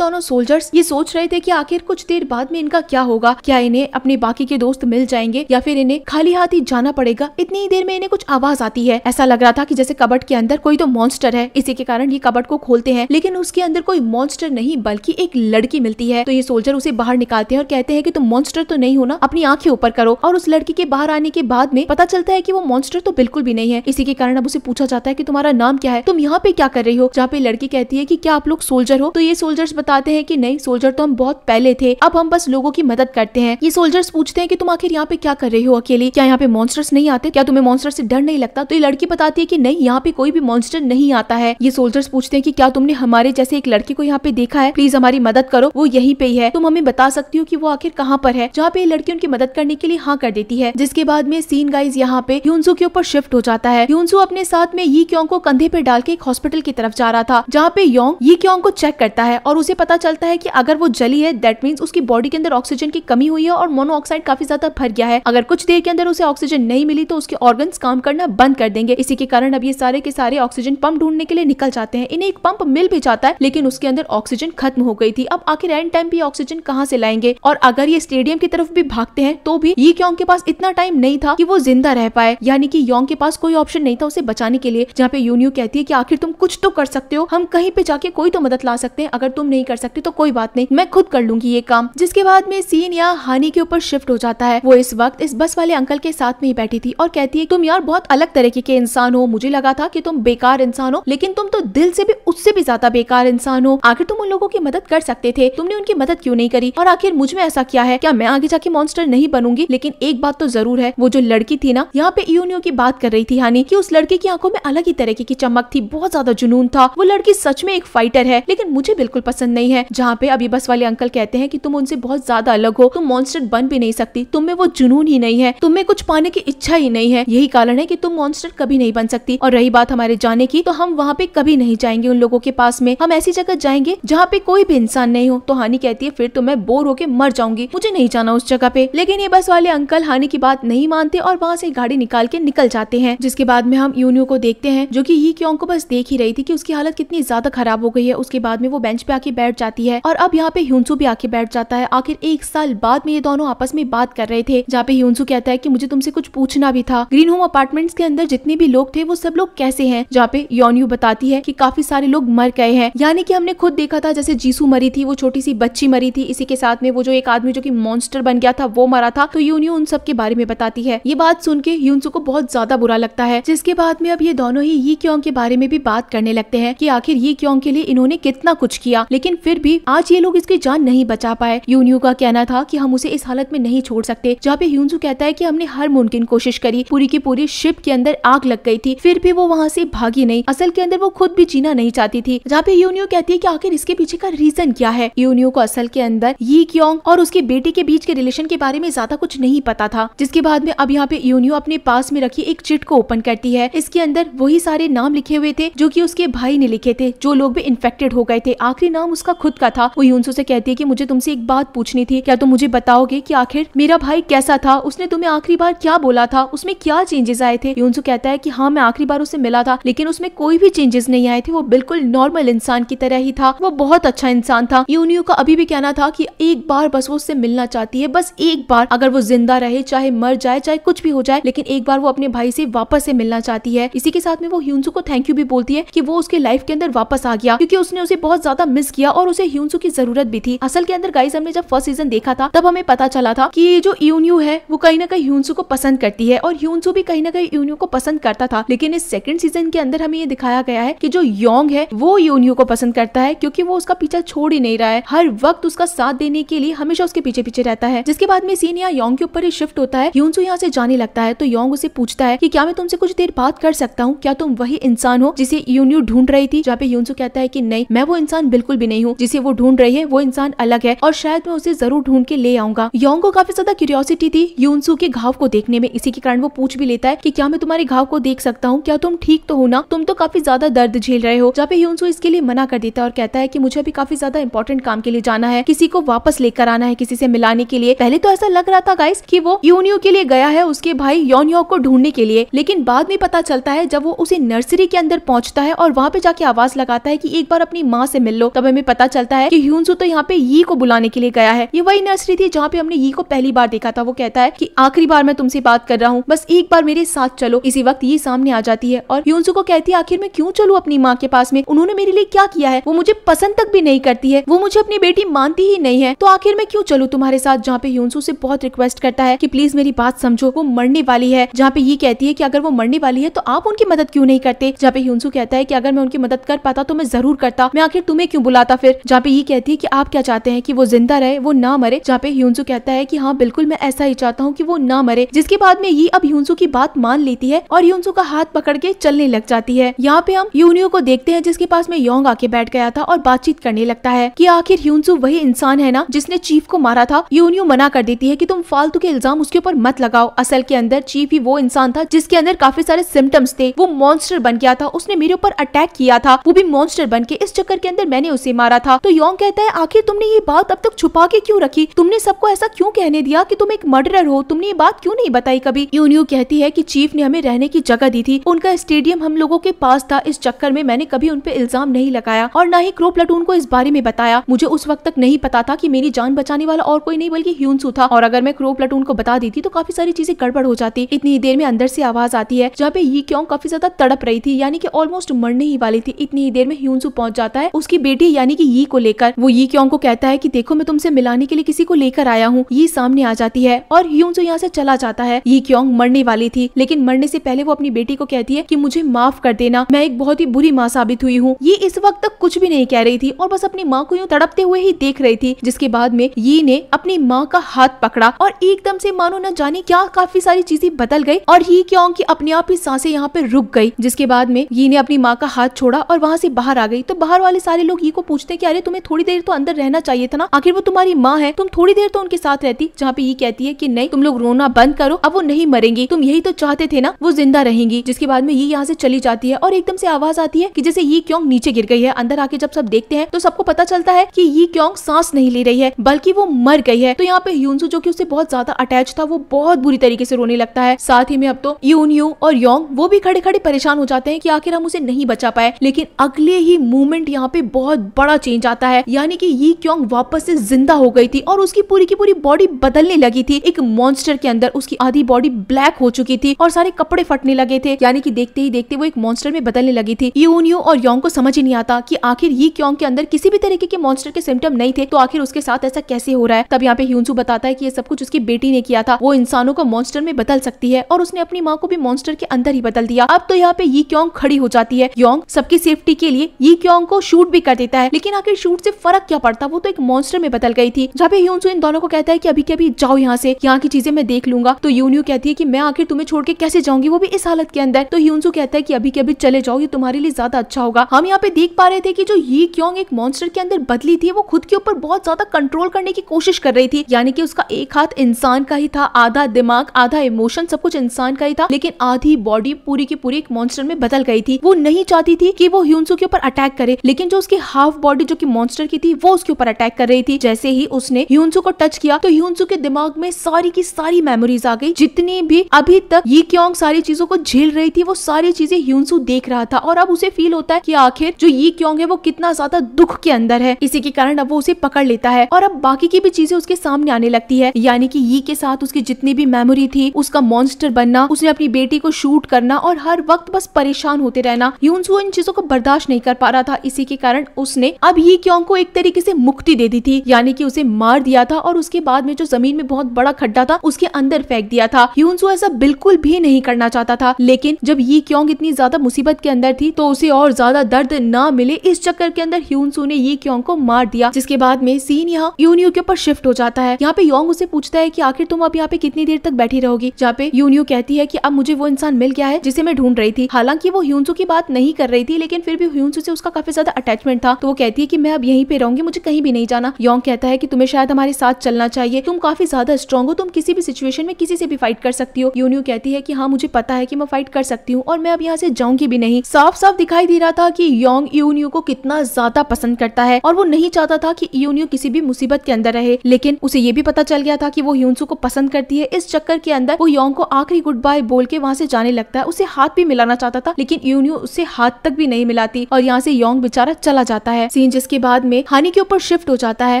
दोनों सोल्जर्स ये सोच रहे थे कि आखिर कुछ देर बाद में इनका क्या होगा क्या इन्हें अपने बाकी के दोस्त मिल जाएंगे या फिर इन्हें खाली हाथ ही जाना पड़ेगा इतनी ही देर में इन्हें कुछ आवाज आती है ऐसा लग रहा था कि जैसे कबट के अंदर कोई तो मॉन्स्टर है इसी के कारण ये कबट को खोलते हैं लेकिन उसके अंदर कोई मॉन्स्टर नहीं बल्कि एक लड़की मिलती है तो ये सोल्जर उसे बाहर निकालते हैं और कहते हैं की तुम मॉन्स्टर तो नहीं होना अपनी आंखें ऊपर करो और उस लड़की के बाहर आने के बाद में पता चलता है की वो मॉन्स्टर तो बिल्कुल भी नहीं है इसी के कारण अब उसे पूछा जाता है की तुम्हारा नाम क्या है तुम यहाँ पे क्या कर रही हो जहाँ पे लड़की कहती है कि क्या आप लोग सोल्जर हो तो ये सोल्जर्स बताते हैं कि नहीं सोल्जर तो हम बहुत पहले थे अब हम बस लोगों की मदद करते हैं ये सोल्जर्स पूछते हैं कि तुम आखिर यहाँ पे क्या कर रहे हो अकेले क्या यहाँ पे मॉन्स्टर्स नहीं आते क्या तुम्हें मॉन्स्टर से डर नहीं लगता तो ये लड़की बताती है की नहीं यहाँ पे कोई भी मॉन्स्टर नहीं आता है ये सोल्जर्स पूछते हैं की क्या तुमने हमारे जैसे एक लड़की को यहाँ पे देखा है प्लीज हमारी मदद करो वो यही पे ही है तुम हमें बता सकती हो की वो आखिर कहाँ पर है जहाँ पे लड़की उनकी मदद करने के लिए हाँ कर देती है जिसके बाद में सीन गाइज यहाँ पे यूनसू के ऊपर शिफ्ट हो जाता है यूनसू अपने साथ में यी क्यों को कंधे पे डाल के एक हॉस्पिटल की तरफ जा रहा था जहाँ पे योंग ये क्योंग को चेक करता है और उसे पता चलता है की अगर वो जली है दैट मीन्स उसकी बॉडी के अंदर ऑक्सीजन की कमी हुई है और मोनोऑक्साइड काफी ज्यादा भर गया है अगर कुछ देर के अंदर उसे ऑक्सीजन नहीं मिली तो उसके ऑर्गन काम करना बंद कर देंगे इसी के कारण अब ये सारे के सारे ऑक्सीजन पंप ढूंढने के लिए निकल जाते हैं इन्हें एक पंप मिल भी जाता है लेकिन उसके अंदर ऑक्सीजन खत्म हो गई थी अब आखिर एंड टाइम भी ऑक्सीजन कहाँ से लाएंगे और अगर ये स्टेडियम की तरफ भी भागते हैं तो भी ये क्योंग के पास इतना टाइम नहीं था कि वो जिंदा रह पाए यानी कि योंग के पास कोई ऑप्शन नहीं था उसे बचाने के लिए जहाँ पे यूनियो कहती है कि आखिर तुम कुछ तो कर सकते हो हम हम कहीं पे जाके कोई तो मदद ला सकते हैं अगर तुम नहीं कर सकते तो कोई बात नहीं मैं खुद कर लूंगी ये काम जिसके बाद में सीन या हानि के ऊपर शिफ्ट हो जाता है वो इस वक्त इस बस वाले अंकल के साथ में ही बैठी थी और कहती है तुम यार बहुत अलग तरीके के इंसान हो मुझे लगा था की तुम बेकार इंसान हो लेकिन तुम तो दिल से भी उससे भी ज्यादा बेकार इंसान हो आखिर तुम उन लोगों की मदद कर सकते थे तुमने उनकी मदद क्यों नहीं करी और आखिर मुझ में ऐसा क्या है क्या मैं आगे जाके मॉन्स्टर नहीं बनूंगी लेकिन एक बात तो जरूर है वो जो लड़की थी ना यहाँ पे यूनियो की बात कर रही थी हानि की उस लड़के की आंखों में अलग ही तरीके की चमक थी बहुत ज्यादा जुनून था वो लड़की कि सच में एक फाइटर है लेकिन मुझे बिल्कुल पसंद नहीं है जहाँ पे अभी बस वाले अंकल कहते हैं की तुम उनसे बहुत ज्यादा अलग हो तुम मॉन्स्टर बन भी नहीं सकती तुम में वो जुनून ही नहीं है तुम्हें कुछ पाने की इच्छा ही नहीं है यही कारण है की तुम मॉन्स्टर कभी नहीं बन सकती और रही बात हमारे जाने की तो हम वहाँ पे कभी नहीं जाएंगे उन लोगों के पास में हम ऐसी जगह जाएंगे जहाँ पे कोई भी इंसान नहीं हो तो हानि कहती है फिर तो मैं बोर होकर मर जाऊंगी मुझे नहीं जाना उस जगह पे लेकिन ये बस वाले अंकल हानि की बात नहीं मानते और वहाँ से गाड़ी निकाल के निकल जाते हैं जिसके बाद में हम यूनियो को देखते हैं जो की ये क्यों को बस देख ही रही थी की उसकी हालत कितनी इतनी ज्यादा खराब हो गई है उसके बाद में वो बेंच पे आके बैठ जाती है और अब यहाँ पे ह्यूनसू भी आके बैठ जाता है आखिर एक साल बाद में ये दोनों आपस में बात कर रहे थे जहाँ पे ह्यूनसू कहता है की मुझे तुमसे कुछ पूछना भी था ग्रीन होम अपार्टमेंट्स के अंदर जितने भी लोग थे वो सब लोग कैसे है जहाँ पे योन्यू बताती है की काफी सारे लोग मर गए हैं यानी की हमने खुद देखा था जैसे जीसू मरी थी वो छोटी सी बच्ची मरी थी इसी के साथ में वो जो एक आदमी जो की मॉन्स्टर बन गया था वो मरा था तो यूनियो उन सब के बारे में बताती है ये बात सुन के यूनसू को बहुत ज्यादा बुरा लगता है जिसके बाद में अब ये दोनों ही यी क्यों के बारे में भी बात करने लगते हैं कि आखिर आखिर ये क्यों के लिए इन्होंने कितना कुछ किया लेकिन फिर भी आज ये लोग इसकी जान नहीं बचा पाए यूनियो का कहना था की हम उसे इस हालत में नहीं छोड़ सकते जहाँ पे ह्यूनजू कहता है की हमने हर मुमकिन कोशिश करी पूरी की पूरी शिप के अंदर आग लग गई थी फिर भी वो वहाँ से भागी नहीं असल के अंदर वो खुद भी जीना नहीं चाहती थी जहाँ पे यूनियो कहती है की आखिर इसके पीछे का रीजन क्या है यूनियो को असल के अंदर यी क्योंग और उसके बेटे के बीच के रिलेशन के बारे में ज्यादा कुछ नहीं पता था जिसके बाद में अब यहाँ पे यूनियो अपने पास में रखी एक चिट को ओपन करती है इसके अंदर वही सारे नाम लिखे हुए थे जो की उसके भाई ने लिखे थे जो लोग भी इन्फेक्टेड हो गए थे आखिरी नाम उसका खुद का था वो यूनसो से कहती है कि मुझे तुमसे एक बात पूछनी थी क्या तुम मुझे बताओगे कि आखिर मेरा भाई कैसा था उसने तुम्हें आखिरी बार क्या बोला था उसमें क्या चेंजेस आए थे यूनसो कहता है की हाँ मैं आखिरी बार उसे मिला था लेकिन उसमें कोई भी चेंजेस नहीं आए थे वो बिल्कुल नॉर्मल इंसान की तरह ही था वो बहुत अच्छा इंसान था यूनियो का अभी भी कहना था की एक बार बस वो उससे मिलना चाहती है बस एक बार अगर वो जिंदा रहे चाहे मर जाए चाहे कुछ भी हो जाए लेकिन एक बार वो अपने भाई से वापस से मिलना चाहती है इसी के साथ में वो ह्यूनसू को थैंक यू भी बोलती है कि वो उसके लाइफ के अंदर वापस आ गया क्योंकि उसने उसे बहुत ज्यादा मिस किया और उसे ह्यूनसू की जरूरत भी थी असल के अंदर गाइस हमने जब फर्स्ट सीजन देखा था तब हमें पता चला था कि जो यूनयू है वो कहीं ना कहीं ह्यूनसू को पसंद करती है और ह्यूनसू भी कहीं ना कहीं यूनयू को पसंद करता था लेकिन इस सेकंड सीजन के अंदर हमें ये दिखाया गया है की जो योंग है वो यूनयू को पसंद करता है क्यूँकी वो उसका पीछा छोड़ ही नहीं रहा है हर वक्त उसका साथ देने के लिए हमेशा उसके पीछे पीछे रहता है जिसके बाद में सीन यहाँ योंग के ऊपर ही शिफ्ट होता है यूनसू यहाँ से जाने लगता है तो योंग उसे पूछता है की क्या मैं तुमसे कुछ देर बात कर सकता हूँ क्या तुम वही इंसान हो जिसे यूनयू ढूंढ रही थी जहाँ पे यूनसू कहता है की नहीं मैं वो इंसान बिल्कुल भी नहीं हूँ जिसे वो ढूंढ रही है वो इंसान अलग है और शायद मैं उसे जरूर ढूंढ के ले आऊंगा योंग को काफी ज्यादा क्यूरियोसिटी थी यूनसू के घाव को देखने में इसी के कारण वो पूछ भी लेता है की क्या मैं तुम्हारे घाव को देख सकता हूँ क्या तुम ठीक तो हो ना तुम तो काफी ज्यादा दर्द झेल रहे हो जहाँ पे यूनसू इसके लिए मना कर देता है और कहता है की मुझे अभी काफी ज्यादा इंपॉर्टेंट काम के लिए जाना है किसी को वापस लेकर आना है किसी से मिलाने के लिए पहले तो ऐसा लग रहा था गाइस की वो यूनियो के लिए गया है उसके भाई योनियो को ढूंढने के लिए लेकिन बाद में पता चलता है जब वो उसे नर्सरी के अंदर पहुंचता है और वहाँ पे जाके आवाज आवाज लगाता है कि एक बार अपनी माँ से मिल लो तब हमें पता चलता है कि ह्यूनसू तो यहाँ पे यी को बुलाने के लिए गया है ये वही नर्सरी थी जहाँ पे हमने यी को पहली बार देखा था वो कहता है की आखिरी बार मैं तुमसे बात कर रहा हूँ बस एक बार मेरे साथ चलो इसी वक्त ये सामने आ जाती है और ह्यूनसू को कहती है आखिर मैं क्यूँ चलू अपनी माँ के पास में उन्होंने मेरे लिए क्या किया है वो मुझे पसंद तक भी नहीं करती है वो मुझे अपनी बेटी मानती ही नहीं है तो आखिर मैं क्यों चलू तुम्हारे साथ जहाँ पे यूनसू से बहुत रिक्वेस्ट करता है की प्लीज मेरी बात समझो वो मरने वाली है जहाँ पे ये कहती है की अगर वो मरने वाली है तो आप उनकी मदद क्यों नहीं करते जहाँ पे यूनसू कहता है की अगर मैं उनकी मदद कर पाता तो मैं जरूर करता मैं आखिर तुम्हें क्यों बुलाता फिर जहाँ पे ये कहती है की आप क्या चाहते हैं की वो जिंदा रहे वो ना मरे जहाँ पे ह्यूनसू कहता है की हाँ बिल्कुल मैं ऐसा ही चाहता हूँ की वो ना मरे जिसके बाद में ये अब ह्यूनसू की बात मान लेती है और ह्यूनसू का हाथ पकड़ के चलने लग जाती है यहाँ पे हम यूनियो को देखते हैं जिसके पास में योंग आके बैठ गया था और बातचीत करने लगता है की आखिर ह्यूनसू वही इंसान है ना जिसने चीफ को मारा था यूनियो मना कर देती है की तुम फालतू के इल्जाम उसके ऊपर मत लगाओ असल के अंदर चीफ ही वो इंसान था जिसके अंदर काफी सारे सिम्टम्स थे वो मॉन्स्टर बन गया था उसने मेरे ऊपर अटैक किया था था वो भी मॉन्स्टर बन के इस चक्कर के अंदर मैंने उसे मारा था तो योंग कहता है आखिर तुमने ये बात अब तक छुपा के क्यूँ रखी तुमने सबको ऐसा क्यूँ कहने दिया की तुम एक मर्डर हो तुमने ये बात क्यूँ नहीं बताई कभी यून्यू कहती है की चीफ ने हमें रहने की जगह दी थी उनका स्टेडियम हम लोगों के पास था इस चक्कर में मैंने कभी उनपे इल्जाम नहीं लगाया और न ही क्रो प्लाटून को इस बारे में बताया मुझे उस वक्त तक नहीं पता था कि मेरी जान बचाने वाला और कोई नहीं बल्कि ह्यूनसू था और अगर मैं क्रो प्लाटून को बता देती तो काफी सारी चीजें गड़बड़ हो जाती इतनी देर में अंदर से आवाज आती है जहाँ पे ये क्यों काफी ज्यादा तड़प रही थी यानी कि ऑलमोस्ट मरने ही वाली थी इतनी ही देर में ह्यूनसू पहुंच जाता है उसकी बेटी यानी कि यी को लेकर वो यी क्योंग को कहता है कि देखो मैं तुमसे मिलाने के लिए किसी को लेकर आया हूँ ये सामने आ जाती है और ह्यूनसू यहाँ से चला जाता है यी क्योंग मरने वाली थी लेकिन मरने से पहले वो अपनी बेटी को कहती है की मुझे माफ कर देना मैं एक बहुत ही बुरी माँ साबित हुई हूँ ये इस वक्त तक कुछ भी नहीं कह रही थी और बस अपनी माँ को यूँ तड़पते हुए ही देख रही थी जिसके बाद में यी ने अपनी माँ का हाथ पकड़ा और एकदम से मानो न जाने क्या काफी सारी चीजें बदल गई और यी क्योंग की अपने आप ही सांसें यहाँ पे रुक गई जिसके बाद में यी ने अपनी माँ का हाथ छोड़ा और और वहाँ से बाहर आ गई तो बाहर वाले सारे लोग ये को पूछते कि अरे तुम्हें थोड़ी देर तो अंदर रहना चाहिए था ना आखिर वो तुम्हारी माँ है तुम थोड़ी देर तो उनके साथ रहती जहाँ पे ये कहती है की नहीं तुम लोग रोना बंद करो अब वो नहीं मरेंगी तुम यही तो चाहते थे ना वो जिंदा रहेंगी जिसके बाद में ये यहाँ से चली जाती है और एकदम से आवाज आती है की जैसे ये क्यों नीचे गिर गई है अंदर आके जब सब देखते हैं तो सबको पता चलता है की ये क्यों सांस नहीं ले रही है बल्कि वो मर गई है तो यहाँ पे यूनसु जो की उससे बहुत ज्यादा अटैच था वो बहुत बुरी तरीके से रोने लगता है साथ ही में अब तो यून यू और योंग वो भी खड़े खड़े परेशान हो जाते हैं कि आखिर हम उसे नहीं बचा पाए लेकिन अगले ही मूवमेंट यहाँ पे बहुत बड़ा चेंज आता है यानी कि यी क्योंग वापस से जिंदा हो गई थी और उसकी पूरी की पूरी बॉडी बदलने लगी थी एक मॉन्स्टर के अंदर उसकी आधी बॉडी ब्लैक हो चुकी थी और सारे कपड़े फटने लगे थे यानी कि देखते ही देखते वो एक मॉन्स्टर में बदलने लगी थी यून यू और योंग को समझ ही नहीं आता की आखिर यी क्योंग के अंदर किसी भी तरीके के मॉन्स्टर के सिम्टम नहीं थे तो आखिर उसके साथ ऐसा कैसे हो रहा है तब यहाँ पे ह्यूनसू बताता है की ये सब कुछ उसकी बेटी ने किया था वो इंसानों को मॉन्स्टर में बदल सकती है और उसने अपनी माँ को भी मॉन्स्टर के अंदर ही बदल दिया अब तो यहाँ पे यी क्योंग खड़ी हो जाती है योंग सबकी सेफ्टी के लिए यी क्योंग को शूट भी कर देता है लेकिन आखिर शूट से फर्क क्या पड़ता वो तो एक मॉन्स्टर में बदल गई थी जब पे ह्यून इन दोनों को कहता है की अभी के अभी जाओ यहाँ से यहाँ की चीजें मैं देख लूंगा तो यून्यू कहती है की मैं आखिर तुम्हें छोड़ के कैसे जाऊंगी वो भी इस हालत के अंदर तो ह्यूनसू कहता है की अभी के अभी चले जाओ ये तुम्हारे लिए ज्यादा अच्छा होगा हम यहाँ पे देख पा रहे थे की जो यी क्योंग एक मॉन्स्टर के अंदर बदली थी वो खुद के ऊपर बहुत ज्यादा कंट्रोल करने की कोशिश कर रही थी यानी कि उसका एक हाथ इंसान का ही था आधा दिमाग आधा इमोशन सब कुछ इंसान का ही था लेकिन आधी बॉडी पूरी की पूरी एक मॉन्स्टर में बदल गई थी वो नहीं चाहती थी कि वो वो ह्यूनसू के ऊपर अटैक करे लेकिन जो उसकी हाफ बॉडी जो की मॉन्स्टर की थी वो उसके ऊपर अटैक कर रही थी जैसे ही उसने ह्यूनसू को टच किया तो ह्यूनसू के दिमाग में सारी की सारी मेमोरीज आ गई जितनी भी अभी तक ये क्योंग सारी चीजों को झेल रही थी वो सारी चीजें ह्यूनसू देख रहा था और अब उसे फील होता है की आखिर जो ये क्योंग है वो कितना ज्यादा दुख के अंदर है इसी के कारण अब वो उसे पकड़ लेता है और अब बाकी की भी चीजें उसके सामने आने लगती है यानी की ये के साथ उसकी जितनी भी मेमोरी थी उसका मॉन्स्टर बनना उसने अपनी बेटी को शूट करना और हर वक्त बस परेशान होते रहना यूनसू इन चीजों को बर्दाश्त नहीं कर पा रहा था इसी के कारण उसने अब ये क्योंग को एक तरीके से मुक्ति दे दी थी यानी कि उसे मार दिया था और उसके बाद में जो जमीन में बहुत बड़ा खड्डा था उसके अंदर फेंक दिया था यूनसो ऐसा बिल्कुल भी नहीं करना चाहता था लेकिन जब ये क्योंग इतनी ज्यादा मुसीबत के अंदर थी तो उसे और ज्यादा दर्द न मिले इस चक्कर के अंदर ह्यूनसू ने ये क्योंग को मार दिया जिसके बाद में सीन यहाँ यूनियो के ऊपर शिफ्ट हो जाता है यहाँ पे योंग उसे पूछता है की आखिर तुम अब यहाँ पे कितनी देर तक बैठी रहोगी जहाँ पे यूनियो कहती है की अब मुझे वो इंसान मिल गया है जिसे मैं ढूंढ रही थी हालांकि वो ह्यूनसू की बात नहीं कर रही थी लेकिन लेकिन फिर भी ह्यून से उसका काफी ज्यादा अटैचमेंट था तो वो कहती है की मैं अब यहीं पे रहूंगी मुझे कहीं भी नहीं जाना योंग कहता है की तुम्हें शायद हमारे साथ चलना चाहिए तुम काफी ज्यादा स्ट्रॉग हो तुम किसी भी सिचुएशन में किसी से भी फाइट कर सकती हो यूनियो कहती है की हाँ मुझे पता है की मैं फाइट कर सकती हूँ और मैं अब यहाँ से जाऊंगी भी नहीं साफ साफ दिखाई दे रहा था की योंग यूनियो को कितना ज्यादा पसंद करता है और वो नहीं चाहता था की यूनियो किसी भी मुसीबत के अंदर रहे लेकिन उसे ये भी पता चल गया था की वो ह्यूनसू को पसंद करती है इस चक्कर के अंदर वो योंग को आखिरी गुड बाय बोल के वहाँ से जाने लगता है उसे हाथ भी मिलाना चाहता था लेकिन यूनियो उसे हाथ तक भी नहीं मिलाती और यहाँ से योंग बेचारा चला जाता है सीन जिसके बाद में हानि के ऊपर शिफ्ट हो जाता है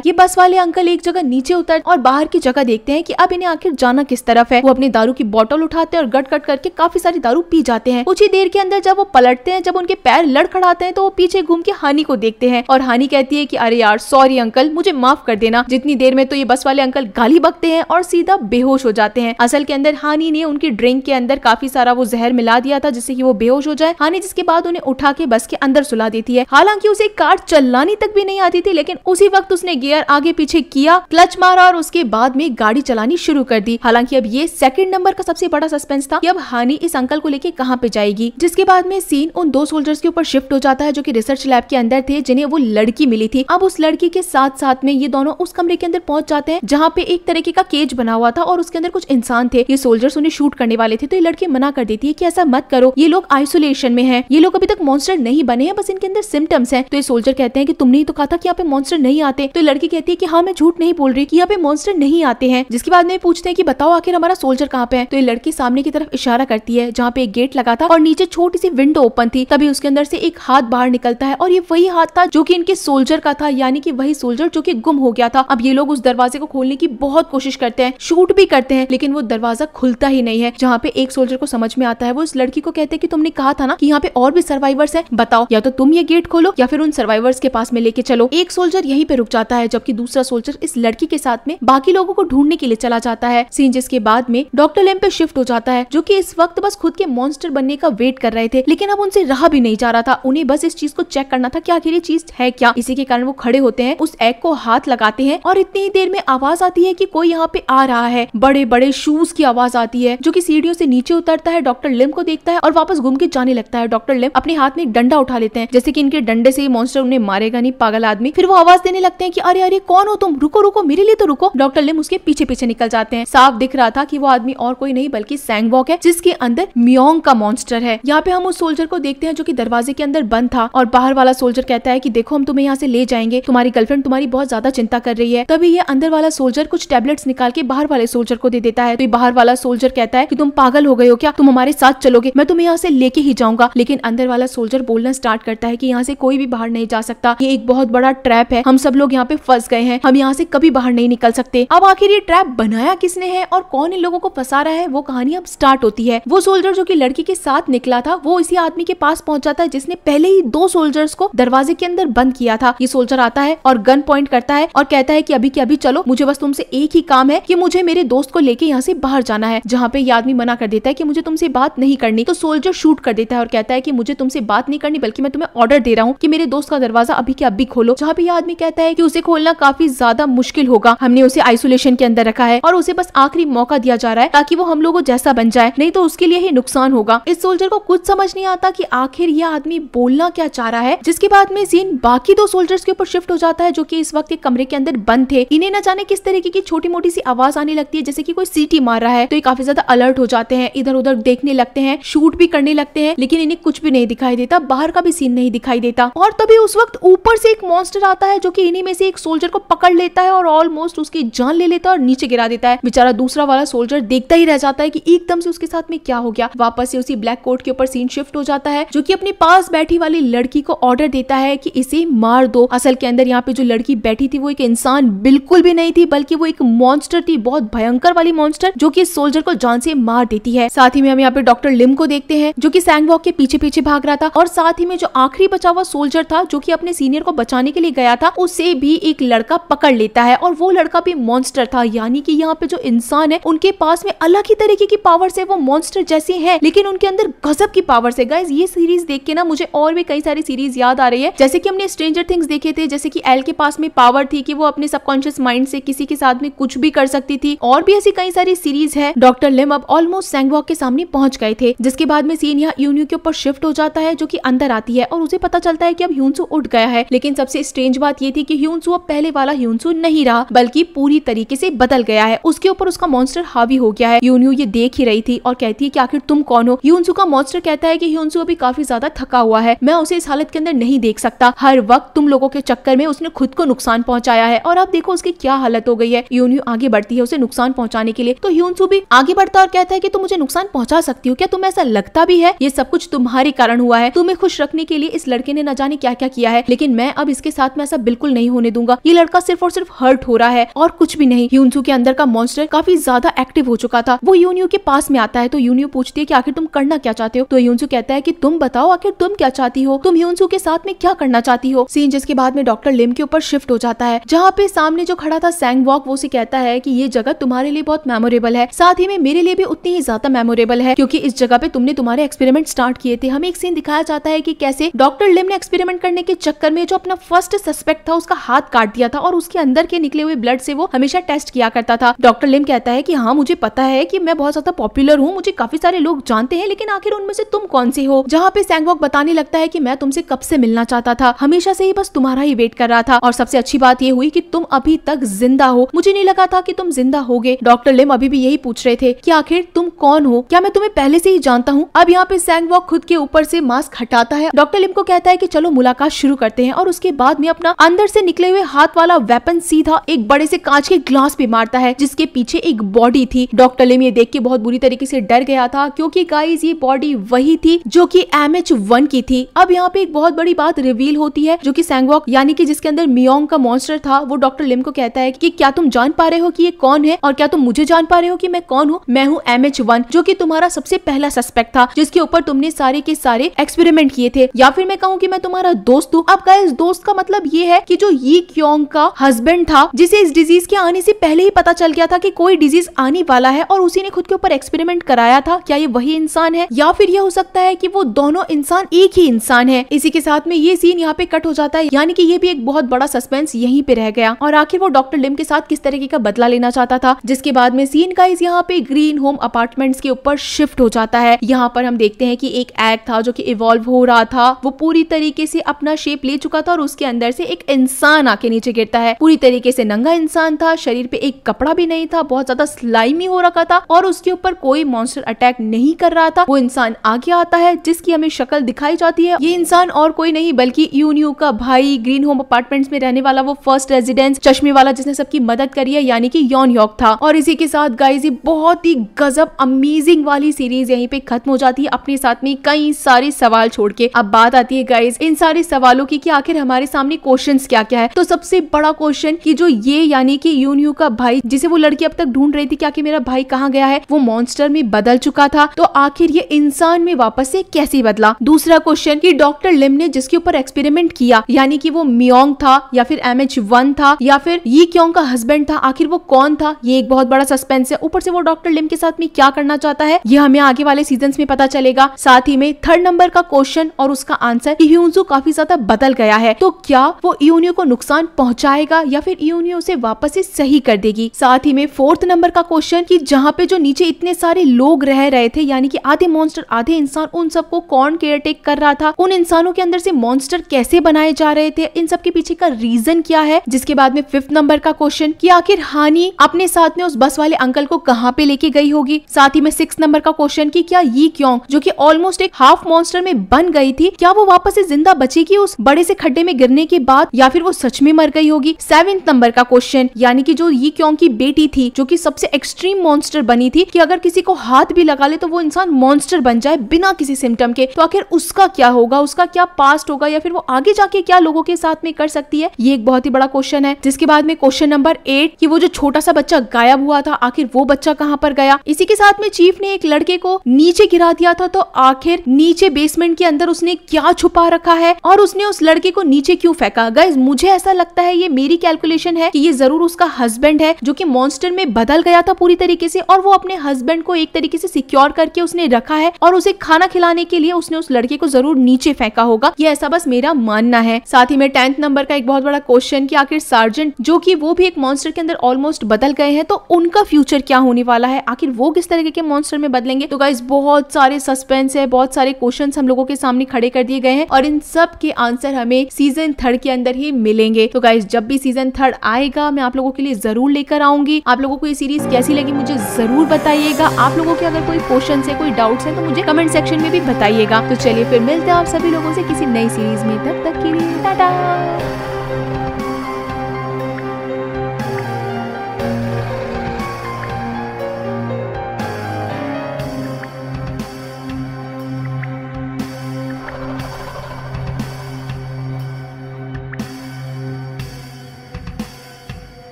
ये बस वाले अंकल एक जगह नीचे उतर और बाहर की जगह देखते हैं कि अब इन्हें आखिर जाना किस तरफ है वो अपनी दारू की बोतल उठाते हैं और गट गट करके काफी सारी दारू पी जाते हैं कुछ ही देर के अंदर जब वो पलटते हैं जब उनके पैर लड़खड़ाते हैं तो वो पीछे घूम के हानि को देखते हैं और हानि कहती है की अरे यार सॉरी अंकल मुझे माफ कर देना जितनी देर में तो ये बस वाले अंकल गाली बकते हैं और सीधा बेहोश हो जाते हैं असल के अंदर हानि ने उनकी ड्रिंक के अंदर काफी सारा वो जहर मिला दिया था जिससे की वो बेहोश हो जाए हानि जिसके बाद उन्हें उठा के बस के अंदर सुला देती है हालांकि उसे कार चलानी तक भी नहीं आती थी लेकिन उसी वक्त उसने गियर आगे पीछे किया क्लच मारा और उसके बाद में गाड़ी चलानी शुरू कर दी हालांकि अब ये सेकंड नंबर का सबसे बड़ा सस्पेंस था कि अब हानि इस अंकल को लेके कहाँ पे जाएगी जिसके बाद में सीन उन दो सोल्जर्स के ऊपर शिफ्ट हो जाता है जो की रिसर्च लैब के अंदर थे जिन्हें वो लड़की मिली थी अब उस लड़की के साथ साथ में ये दोनों उस कमरे के अंदर पहुंच जाते हैं जहाँ पे एक तरीके का केज बना हुआ था और उसके अंदर कुछ इंसान थे ये सोल्जर्स उन्हें शूट करने वाले थे तो ये लड़की मना कर देती है की ऐसा मत करो ये लोग आइसोलेशन में है ये लोग अभी तक मॉन्स्टर नहीं बने हैं बस इनके अंदर सिम्टम्स हैं तो ये सोल्जर कहते हैं कि तुमने ही तो कहा था कि यहाँ पे मॉन्स्टर नहीं आते तो लड़की कहती है कि हाँ मैं झूठ नहीं बोल रही कि यहाँ पे मॉन्स्टर नहीं आते हैं जिसके बाद में पूछते हैं कि बताओ आखिर हमारा सोल्जर कहाँ पे है तो ये लड़की सामने की तरफ इशारा करती है जहाँ पे एक गेट लगा था और नीचे छोटी सी विंडो ओपन थी तभी उसके अंदर से एक हाथ बाहर निकलता है और ये वही हाथ था जो की इनके सोल्जर का था यानी कि वही सोल्जर जो की गुम हो गया था अब ये लोग उस दरवाजे को खोलने की बहुत कोशिश करते हैं शूट भी करते हैं लेकिन वो दरवाजा खुलता ही नहीं है जहाँ पे एक सोल्जर को समझ में आता है वो इस लड़की को कहते हैं कि तुमने कहा था ना कि यहाँ पे और भी सर्वाइवर्स हैं बताओ या तो तुम ये गेट खोलो या फिर उन सर्वाइवर्स के पास में लेके चलो एक सोल्जर यही पे रुक जाता है जबकि दूसरा सोल्जर इस लड़की के साथ में बाकी लोगों को ढूंढने के लिए चला जाता है सीन जिसके बाद में डॉक्टर लेम पे शिफ्ट हो जाता है जो की इस वक्त बस खुद के मॉन्स्टर बनने का वेट कर रहे थे लेकिन अब उनसे रहा भी नहीं जा रहा था उन्हें बस इस चीज को चेक करना था की आखिर ये चीज है क्या इसी के कारण वो खड़े होते हैं उस एग को हाथ लगाते हैं और इतनी ही देर में आवाज आती है की कोई यहाँ पे आ रहा है बड़े बड़े शूज की आवाज आती है जो की सीढ़ियों से नीचे उतरता है डॉक्टर लिम को देखता है और वापस घूम के जाने लगता है डॉक्टर लिम अपने हाथ में डंडा डंडा उठा लेते हैं जैसे की इनके डंडे से ये मॉन्स्टर उन्हें मारेगा नहीं पागल आदमी फिर वो आवाज देने लगते हैं की अरे अरे कौन हो तुम रुको रुको मेरे लिए तो रुको डॉक्टर लिम उसके पीछे पीछे निकल जाते हैं साफ दिख रहा था की वो आदमी और कोई नहीं बल्कि सैंगवॉक है जिसके अंदर म्योंग का मॉन्स्टर है यहाँ पे हम उस सोल्जर को देखते हैं जो की दरवाजे के अंदर बंद था और बाहर वाला सोल्जर कहता है की देखो हम तुम्हें यहाँ से ले जाएंगे तुम्हारी गर्लफ्रेंड तुम्हारी बहुत ज्यादा चिंता कर रही है तभी ये अंदर वाला सोल्जर कुछ टेबलेट्स निकाल के बाहर वाले सोल्जर को दे देता है तो बाहर वाला सोल्जर कहता है की तुम पागल हो गए हो क्या तुम हमारे साथ चलोगे मैं तुम्हें यहाँ से लेके ही जाऊंगा लेकिन अंदर वाला सोल्जर बोलना स्टार्ट करता है कि यहाँ से कोई भी बाहर नहीं जा सकता ये एक बहुत बड़ा ट्रैप है हम सब लोग यहाँ पे फंस गए हैं हम यहाँ से कभी बाहर नहीं निकल सकते अब आखिर ये ट्रैप बनाया किसने है और कौन इन लोगों को फंसा रहा है वो कहानी अब स्टार्ट होती है वो सोल्जर जो की लड़की के साथ निकला था वो इसी आदमी के पास पहुंच जाता है जिसने पहले ही दो सोल्जर्स को दरवाजे के अंदर बंद किया था ये सोल्जर आता है और गन पॉइंट करता है और कहता है की अभी की अभी चलो मुझे बस तुमसे एक ही काम है की मुझे मेरे दोस्त को लेके यहाँ से बाहर जाना है जहाँ पे ये आदमी मना कर देता है की मुझे तुमसे बात नहीं करनी तो सोल्जर शूट कर देता है और कहता है की मुझे तुमसे बात नहीं नहीं करनी बल्कि मैं तुम्हें ऑर्डर दे रहा हूँ की मेरे दोस्त का दरवाजा अभी के अभी खोलो जहाँ भी यह आदमी कहता है की उसे खोलना काफी ज्यादा मुश्किल होगा हमने उसे आइसोलेशन के अंदर रखा है और उसे बस आखिरी मौका दिया जा रहा है ताकि वो हम लोगों जैसा बन जाए नहीं तो उसके लिए ही नुकसान होगा इस सोल्जर को कुछ समझ नहीं आता की आखिर यह आदमी बोलना क्या चाह रहा है जिसके बाद में सीन बाकी दो सोल्जर्स के ऊपर शिफ्ट हो जाता है जो की इस वक्त एक कमरे के अंदर बंद थे इन्हें न जाने किस तरीके की छोटी मोटी सी आवाज आने लगती है जैसे की कोई सीटी मार रहा है तो ये काफी ज्यादा अलर्ट हो जाते हैं इधर उधर देखने लगते हैं शूट भी करने लगते हैं लेकिन इन्हें कुछ भी नहीं दिखाई देता बाहर का भी सीन नहीं दिखाई देता और तभी उस वक्त ऊपर से एक मॉन्स्टर आता है जो कि इन्हीं में से एक सोल्जर को पकड़ लेता है और ऑलमोस्ट उसकी जान ले लेता है और नीचे गिरा देता है बेचारा दूसरा वाला सोल्जर देखता ही रह जाता है की एकदम से उसके साथ में क्या हो गया वापस से उसी ब्लैक कोट के ऊपर सीन शिफ्ट हो जाता है जो की अपने पास बैठी वाली लड़की को ऑर्डर देता है की इसे मार दो असल के अंदर यहाँ पे जो लड़की बैठी थी वो एक इंसान बिल्कुल भी नहीं थी बल्कि वो एक मॉन्स्टर थी बहुत भयंकर वाली मॉन्स्टर जो की सोल्जर को जान से मार देती है साथ ही में हम यहाँ पे डॉक्टर लिम को देखते हैं जो कि सैंगवॉक के पीछे पीछे भाग रहा था और साथ ही में जो आखिरी बचा हुआ सोल्जर था जो कि अपने सीनियर को बचाने के लिए गया था उसे भी एक लड़का पकड़ लेता है और वो लड़का भी मॉन्स्टर था यानी कि यहाँ पे जो इंसान है उनके पास में अलग ही तरीके की पावर है वो मॉन्स्टर जैसे है लेकिन उनके अंदर गजब की पावर है गाइज ये सीरीज देख के ना मुझे और भी कई सारी सीरीज याद आ रही है जैसे कि हमने स्ट्रेंजर थिंग्स देखे थे जैसे कि एल के पास में पावर थी कि वो अपने सबकॉन्शियस माइंड से किसी के साथ में कुछ भी कर सकती थी और भी ऐसी कई सारी सीरीज है डॉक्टर लिम अब ऑलमोस्ट सैंगवॉक के सामने पहुंच गए थे जिसके बाद में सीन यहाँ यूनियो के ऊपर शिफ्ट हो जाता है जो की अंदर आती है और उसे पता चलता है कि अब ह्यूनसू उठ गया है लेकिन सबसे स्ट्रेंज बात ये थी कि ह्यूनसू अब पहले वाला ह्यूनसू नहीं रहा बल्कि पूरी तरीके से बदल गया है उसके ऊपर उसका मॉन्स्टर हावी हो गया है यूनयू ये देख ही रही थी और कहती है की आखिर तुम कौन हो ह्यूनसू का मॉन्स्टर कहता है की ह्यूनसू अभी काफी ज्यादा थका हुआ है मैं उसे इस हालत के अंदर नहीं देख सकता हर वक्त तुम लोगों के चक्कर में उसने खुद को नुकसान पहुंचाया है और अब देखो उसकी क्या हालत हो गई है यूनयू आगे बढ़ती है उसे नुकसान पहुंचाने के लिए तो ह्यूनसू भी आगे बढ़ता और कहता है की तुम मुझे नुकसान पहुँचा सकती हो क्या तुम ऐसा लगता भी है ये सब कुछ तुम्हारे कारण हुआ है तुम्हें खुश रखने के लिए इस लड़के ने न जाने क्या क्या किया है लेकिन मैं अब इसके साथ में ऐसा बिल्कुल नहीं होने दूंगा ये लड़का सिर्फ और सिर्फ हर्ट हो रहा है और कुछ भी नहीं यूनसू के अंदर का मॉन्स्टर काफी ज्यादा एक्टिव हो चुका था वो यूनियो के पास में आता है तो यूनियो पूछती है की आखिर तुम करना क्या चाहते हो तो यूनसू कहता है की तुम बताओ आखिर तुम क्या चाहती हो तुम यूनसू के साथ में क्या करना चाहती हो सीन जिसके बाद में डॉक्टर लिम के ऊपर शिफ्ट हो जाता है जहाँ पे सामने जो खड़ा था सैंग वॉक वो उसे कहता है की ये जगह तुम्हारे लिए बहुत मेमोरेबल है साथ ही में मेरे लिए भी उतनी ही ज्यादा मेमोरेबल है क्योंकि इस जगह पे तुमने तुम्हारे एक्सपेरिमेंट स्टार्ट किए थे हमें एक सीन दिखाया जाता है जाता है कि कैसे डॉक्टर लिम ने एक्सपेरिमेंट करने के चक्कर में जो अपना फर्स्ट सस्पेक्ट था उसका हाथ काट दिया था और उसके अंदर के निकले हुए ब्लड से वो हमेशा टेस्ट किया करता था डॉक्टर लिम कहता है की हाँ मुझे पता है की मैं बहुत ज्यादा पॉपुलर हूँ मुझे काफी सारे लोग जानते हैं लेकिन आखिर उनमें से तुम कौन सी हो जहाँ पे सैंगवॉक बताने लगता है की मैं तुमसे कब से मिलना चाहता था हमेशा से ही बस तुम्हारा ही वेट कर रहा था और सबसे अच्छी बात ये हुई की तुम अभी तक जिंदा हो मुझे नहीं लगा था की तुम जिंदा हो गए डॉक्टर लिम अभी भी यही पूछ रहे थे की आखिर तुम कौन हो क्या मैं तुम्हें पहले से ही जानता हूँ अब यहाँ पे सैंगवॉक खुद के ऊपर से मास्क हटा जाता है डॉक्टर लिम को कहता है की चलो मुलाकात शुरू करते हैं और उसके बाद में अपना अंदर से निकले हुए हाथ वाला वेपन सीधा एक बड़े से कांच के ग्लास पे मारता है जिसके पीछे एक बॉडी थी डॉक्टर लिम ये देख के बहुत बुरी तरीके से डर गया था क्योंकि गाइज ये बॉडी वही थी जो कि एम एच वन की थी अब यहाँ पे एक बहुत बड़ी बात रिवील होती है जो कि सैंगवॉक यानी कि जिसके अंदर मियोंग का मॉन्स्टर था वो डॉक्टर लिम को कहता है कि क्या तुम जान पा रहे हो कि ये कौन है और क्या तुम मुझे जान पा रहे हो कि मैं कौन हूँ मैं हूँ एम एच वन जो की तुम्हारा सबसे पहला सस्पेक्ट था जिसके ऊपर तुमने सारे के सारे एक्सपेरिमेंट एक्सपेरिमेंट किए थे या फिर मैं कहूँ की मैं तुम्हारा दोस्त हूँ अब गाइस दोस्त का मतलब ये है की जो यी क्योंग का हस्बैंड था जिसे इस डिजीज के आने से पहले ही पता चल गया था की कोई डिजीज आने वाला है और उसी ने खुद के ऊपर एक्सपेरिमेंट कराया था क्या ये वही इंसान है या फिर यह हो सकता है की वो दोनों इंसान एक ही इंसान है इसी के साथ में ये सीन यहाँ पे कट हो जाता है यानी कि ये भी एक बहुत बड़ा सस्पेंस यहीं पे रह गया और आखिर वो डॉक्टर लिम के साथ किस तरीके का बदला लेना चाहता था जिसके बाद में सीन का इस यहाँ पे ग्रीन होम अपार्टमेंट्स के ऊपर शिफ्ट हो जाता है यहाँ पर हम देखते हैं कि एक एग था जो कि इवॉल्व हो रहा था वो पूरी तरीके से अपना शेप ले चुका था और उसके अंदर से एक इंसान आके नीचे गिरता है पूरी तरीके से नंगा इंसान था शरीर पे एक कपड़ा भी नहीं था बहुत ज्यादा स्लाइमी हो रखा था और उसके ऊपर कोई मॉन्स्टर अटैक नहीं कर रहा था वो इंसान आगे आता है जिसकी हमें शक्ल दिखाई जाती है ये इंसान और कोई नहीं बल्कि यूनियो का भाई ग्रीन होम अपार्टमेंट में रहने वाला वो फर्स्ट रेजिडेंस चश्मे वाला जिसने सबकी मदद करी है यानी कि यौन यॉक था और इसी के साथ गाइज ये बहुत ही गजब अमेजिंग वाली सीरीज यहीं पे खत्म हो जाती है अपने साथ में कई सारे सवाल छोड़ के अब बात आती है गाइज इन सारे सवालों की कि आखिर हमारे सामने क्वेश्चन क्या क्या है तो सबसे बड़ा क्वेश्चन की जो ये यानी कि यून यू का भाई जिसे वो लड़की अब तक ढूंढ रही थी क्या कि मेरा भाई कहाँ गया है वो मॉन्स्टर में बदल चुका था तो आखिर ये इंसान में वापस से कैसे बदला दूसरा क्वेश्चन की डॉक्टर लिम ने जिसके ऊपर एक्सपेरिमेंट किया यानी कि वो मियोंग था या फिर एम एच वन था या फिर ये क्यों का हस्बैंड था आखिर वो कौन था ये एक बहुत बड़ा सस्पेंस है ऊपर से वो डॉक्टर लिम के साथ में क्या करना चाहता है ये हमें आगे वाले सीजन में पता चलेगा साथ ही में थर्ड नंबर का क्वेश्चन क्वेश्चन और उसका आंसर इहुनजू काफी ज्यादा बदल गया है तो क्या वो यूनियो को नुकसान पहुंचाएगा या फिर ईयूनियो उसे वापस से सही कर देगी साथ ही में फोर्थ नंबर का क्वेश्चन कि जहाँ पे जो नीचे इतने सारे लोग रह रहे थे यानी कि आधे मॉन्स्टर आधे इंसान उन सबको कौन केयर टेक कर रहा था उन इंसानों के अंदर से मॉन्स्टर कैसे बनाए जा रहे थे इन सब के पीछे का रीजन क्या है जिसके बाद में फिफ्थ नंबर का क्वेश्चन की आखिर हानि अपने साथ में उस बस वाले अंकल को कहाँ पे लेके गई होगी साथ ही में सिक्स नंबर का क्वेश्चन की क्या ये क्यों जो की ऑलमोस्ट एक हाफ मॉन्स्टर में बन गई थी क्या वो वापस से जिंदा बचेगी उस बड़े से खड्डे में गिरने के बाद या फिर वो सच में मर गई होगी सेवेंथ नंबर का क्वेश्चन यानी कि जो यी क्यों की बेटी थी जो कि सबसे एक्सट्रीम मॉन्स्टर बनी थी कि अगर किसी को हाथ भी लगा ले तो वो इंसान मॉन्स्टर बन जाए बिना किसी सिम्टम के तो आखिर उसका क्या होगा उसका क्या पास्ट होगा या फिर वो आगे जाके क्या लोगों के साथ में कर सकती है ये एक बहुत ही बड़ा क्वेश्चन है जिसके बाद में क्वेश्चन नंबर एट की वो जो छोटा सा बच्चा गायब हुआ था आखिर वो बच्चा कहाँ पर गया इसी के साथ में चीफ ने एक लड़के को नीचे गिरा दिया था तो आखिर नीचे बेसमेंट के अंदर उसने क्या छुपा रखा है और उसने उस लड़के को नीचे क्यों फेंका गाइज मुझे ऐसा लगता है ये मेरी कैलकुलेशन है कि ये जरूर उसका हस्बैंड है जो कि मॉन्स्टर में बदल गया था पूरी तरीके से और वो अपने हस्बैंड को एक तरीके से सिक्योर करके उसने रखा है और उसे खाना खिलाने के लिए उसने उस लड़के को जरूर नीचे फेंका होगा ये ऐसा बस मेरा मानना है साथ ही में टेंथ नंबर का एक बहुत बड़ा क्वेश्चन की आखिर सार्जेंट जो की वो भी एक मॉन्स्टर के अंदर ऑलमोस्ट बदल गए हैं तो उनका फ्यूचर क्या होने वाला है आखिर वो किस तरीके के मॉन्स्टर में बदलेंगे तो गाइज बहुत सारे सस्पेंस है बहुत सारे क्वेश्चन हम लोगों के सामने खड़े कर दिए गए हैं और इन सब के आंसर हमें सीजन थर्ड के अंदर ही मिलेंगे तो गाइज जब भी सीजन थर्ड आएगा मैं आप लोगों के लिए जरूर लेकर आऊंगी आप लोगों को ये सीरीज कैसी लगी मुझे जरूर बताइएगा आप लोगों के अगर कोई क्वेश्चन है कोई डाउट है तो मुझे कमेंट सेक्शन में भी बताइएगा तो चलिए फिर मिलते हैं आप सभी लोगों से किसी नई सीरीज में तब तक के लिए टाटा